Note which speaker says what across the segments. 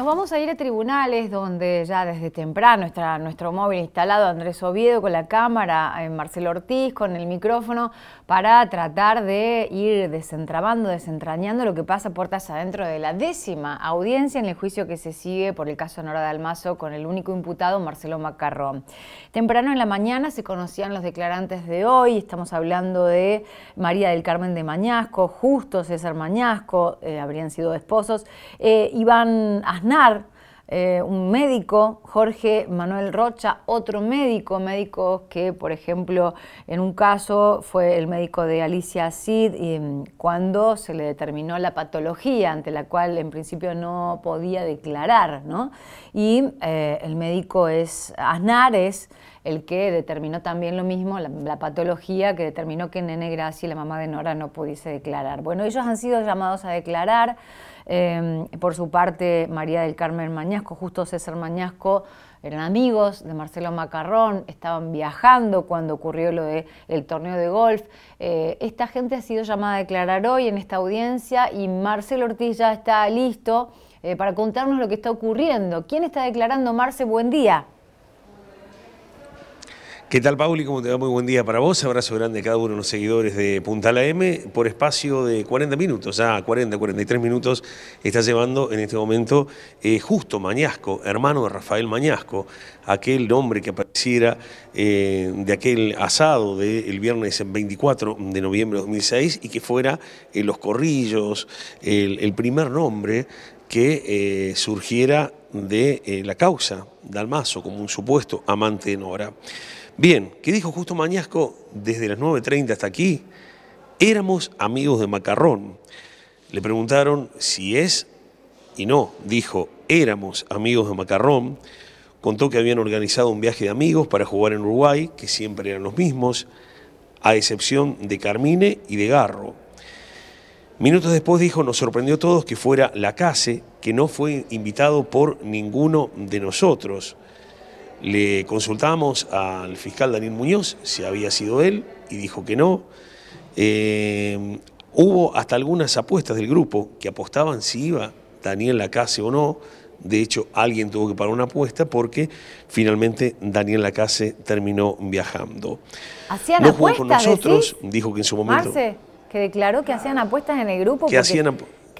Speaker 1: Nos vamos a ir a tribunales donde ya desde temprano está nuestro móvil instalado Andrés Oviedo con la cámara, eh, Marcelo Ortiz con el micrófono para tratar de ir desentrabando, desentrañando lo que pasa puertas adentro de la décima audiencia en el juicio que se sigue por el caso Nora de Almazo con el único imputado Marcelo Macarrón. Temprano en la mañana se conocían los declarantes de hoy, estamos hablando de María del Carmen de Mañasco, Justo César Mañasco, eh, habrían sido esposos, eh, Iván eh, un médico, Jorge Manuel Rocha, otro médico, médico que, por ejemplo, en un caso fue el médico de Alicia Cid mm, cuando se le determinó la patología ante la cual en principio no podía declarar, ¿no? Y eh, el médico es Aznar, el que determinó también lo mismo, la, patología que determinó que Nene y la mamá de Nora, no pudiese declarar. Bueno, ellos han sido llamados a declarar. Em, por su parte, María del Carmen Mañasco, justo César Mañasco, eran amigos de Marcelo Macarrón, estaban viajando cuando ocurrió lo del torneo de golf. Eh, esta gente ha sido llamada a declarar hoy en esta audiencia y Marcelo Ortiz ya está listo eh, para contarnos lo que está ocurriendo. ¿Quién está declarando, Marce? Buen día.
Speaker 2: ¿Qué tal, Pauli? ¿Cómo te va? Muy buen día para vos. Abrazo grande a cada uno de los seguidores de Punta la M por espacio de 40 minutos, ya 40, 43 minutos, está llevando en este momento eh, justo Mañasco, hermano de Rafael Mañasco, aquel nombre que apareciera eh, de aquel asado del viernes 24 de noviembre de 2006 y que fuera eh, Los Corrillos, el, el, primer nombre que surgiera de la causa Dalmazo como un supuesto amante de Nora. Bien, ¿qué dijo Justo Mañasco desde las 9.30 hasta aquí? Éramos amigos de Macarrón. Le preguntaron si es y no. Dijo, éramos amigos de Macarrón. Contó que habían organizado un viaje de amigos para jugar en Uruguay, que siempre eran los mismos, a excepción de Carmine y de Garro. Minutos después dijo, nos sorprendió a todos que fuera la Case, que no fue invitado por ninguno de nosotros. Le consultamos al fiscal Daniel Muñoz si había sido él y dijo que no. Eh, hubo hasta algunas apuestas del grupo que apostaban si iba Daniel Lacase o no. De hecho, alguien tuvo que pagar una apuesta porque finalmente Daniel Lacase terminó viajando.
Speaker 1: ¿Hacían no jugó apuestas, con nosotros,
Speaker 2: dijo que en su momento.
Speaker 1: que declaró que hacían apuestas en el grupo. Que hacían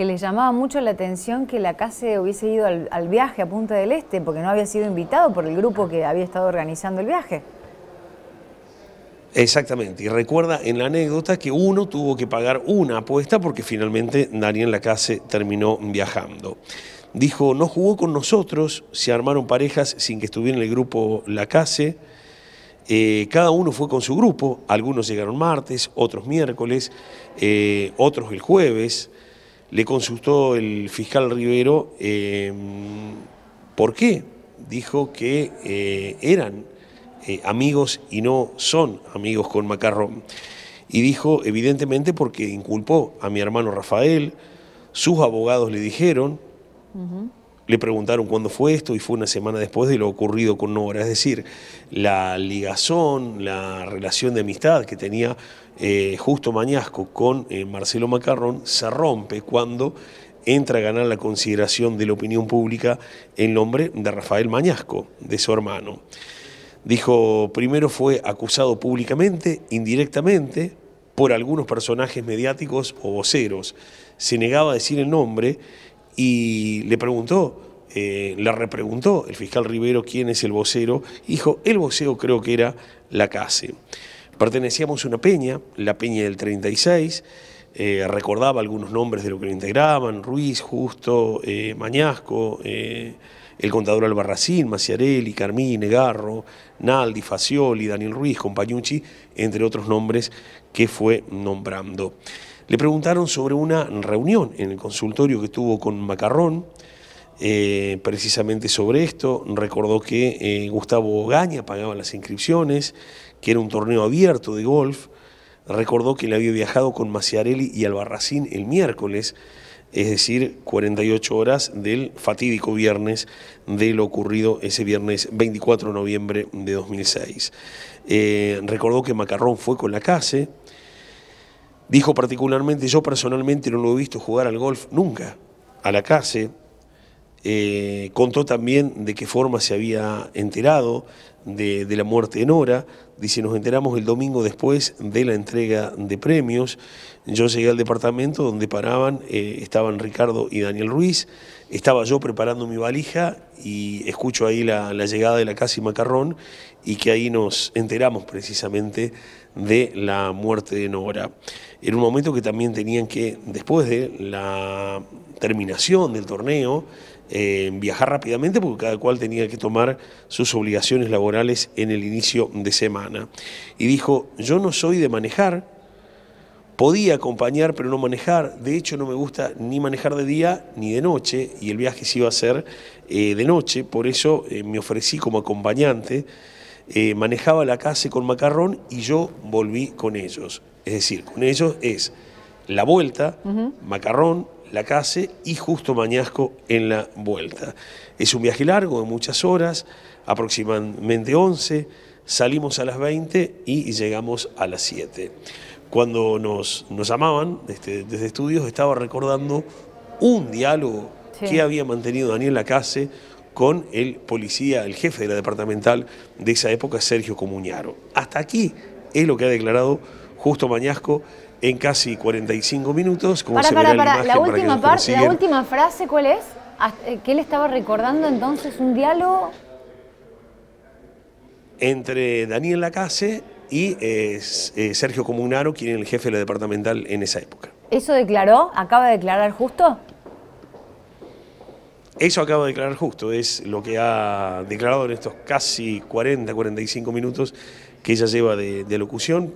Speaker 1: que le llamaba mucho la atención que la Case hubiese ido al, viaje a Punta del Este, porque no había sido invitado por el grupo que había estado organizando el viaje.
Speaker 2: Exactamente, y recuerda en la anécdota que uno tuvo que pagar una apuesta porque finalmente la Lacase terminó viajando. Dijo, no jugó con nosotros, se armaron parejas sin que estuviera en el grupo Lacase, eh, cada uno fue con su grupo, algunos llegaron martes, otros miércoles, eh, otros el jueves, le consultó el fiscal Rivero em, por qué dijo que eh, eran eh, amigos y no son amigos con Macarrón. Y dijo, evidentemente, porque inculpó a mi hermano Rafael, sus abogados le dijeron, le preguntaron cuándo fue esto y fue una semana después de lo ocurrido con Nora. Es decir, la ligazón, la relación de amistad que tenía eh, Justo Mañasco con eh, Marcelo Macarrón se rompe cuando entra a ganar la consideración de la opinión pública en nombre de Rafael Mañasco, de su hermano. Dijo, primero fue acusado públicamente, indirectamente, por algunos personajes mediáticos o voceros. Se negaba a decir el nombre y le preguntó, eh, la repreguntó el fiscal Rivero quién es el vocero. Dijo, el vocero creo que era la CASE. Pertenecíamos a una peña, la peña del 36. Eh, recordaba algunos nombres de lo que lo integraban, Ruiz, Justo, eh, Mañasco, el contador Albarracín, Maciarelli, Carmine, Garro, Naldi, Facioli, Daniel Ruiz, Compañucci, entre otros nombres que fue nombrando. Le preguntaron sobre una reunión en el consultorio que tuvo con Macarrón, eh, precisamente sobre esto. Recordó que eh, Gustavo Gaña pagaba las inscripciones, que era un torneo abierto de golf. Recordó que le había viajado con Maciarelli y Albarracín el miércoles, es decir, 48 horas del fatídico viernes de lo ocurrido ese viernes 24 de noviembre de 2006. Eh, recordó que Macarrón fue con la CASE. Dijo particularmente, yo personalmente no lo he visto jugar al golf nunca, a la casa eh, contó también de qué forma se había enterado de, la muerte de Nora. Dice, nos enteramos el domingo después de la entrega de premios. Yo llegué al departamento donde paraban, eh, estaban Ricardo y Daniel Ruiz. Estaba yo preparando mi valija y escucho ahí la, llegada de la Casi Macarrón y que ahí nos enteramos precisamente de la muerte de Nora. era un momento que también tenían que, después de la terminación del torneo, viajar rápidamente porque cada cual tenía que tomar sus obligaciones laborales en el inicio de semana. Y dijo, yo no soy de manejar, podía acompañar pero no manejar, de hecho no me gusta ni manejar de día ni de noche y el viaje se iba a hacer eh, de noche, por eso eh, me ofrecí como acompañante. Eh, manejaba la casa con macarrón y yo volví con ellos. Es decir, con ellos es la vuelta, macarrón, la Case y justo Mañasco en la vuelta. Es un viaje largo, de muchas horas, aproximadamente 11. Salimos a las 20 y llegamos a las 7. Cuando nos, llamaban este, desde, estudios, estaba recordando un diálogo que había mantenido Daniel Lacase con el policía, el jefe de la departamental de esa época, Sergio Comuñaro. Hasta aquí es lo que ha declarado Justo Mañasco en casi 45 minutos. Como para, se para, la, última parte, la última
Speaker 1: frase, ¿cuál es? Eh, ¿Qué le estaba recordando entonces un diálogo?
Speaker 2: Entre Daniel Lacase y eh, eh, Sergio Comunaro, quien era el jefe de la departamental en esa época.
Speaker 1: ¿Eso declaró? ¿Acaba de declarar justo?
Speaker 2: Eso acaba de declarar justo, es lo que ha declarado en estos casi 40, 45 minutos que ella lleva de, de locución,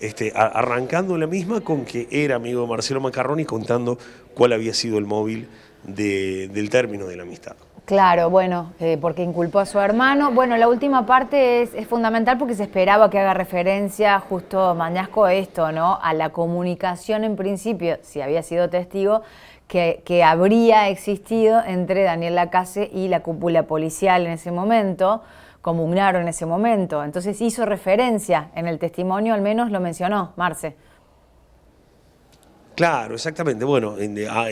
Speaker 2: este, arrancando la misma con que era amigo de Marcelo Macarrón y contando cuál había sido el móvil del término de la amistad.
Speaker 1: Claro, bueno, eh, porque inculpó a su hermano. Bueno, la última parte es, fundamental porque se esperaba que haga referencia justo Mañasco a esto, ¿no? A la comunicación en principio, si había sido testigo, que, que habría existido entre Daniel Lacase y la cúpula policial en ese momento comunaron en ese momento. Entonces hizo referencia en el testimonio, al menos lo mencionó Marce.
Speaker 2: Claro, exactamente. Bueno, ah,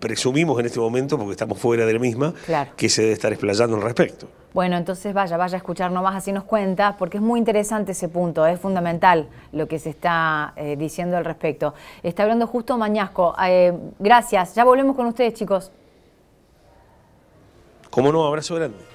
Speaker 2: presumimos en este momento, porque estamos fuera de la misma, que se debe estar explayando al respecto.
Speaker 1: Bueno, entonces vaya, vaya a escuchar nomás, así nos cuenta, porque es muy interesante ese punto, es fundamental lo que se está eh, diciendo al respecto. Está hablando justo Mañasco. Eh, gracias, ya volvemos con ustedes, chicos.
Speaker 2: Como no, abrazo grande.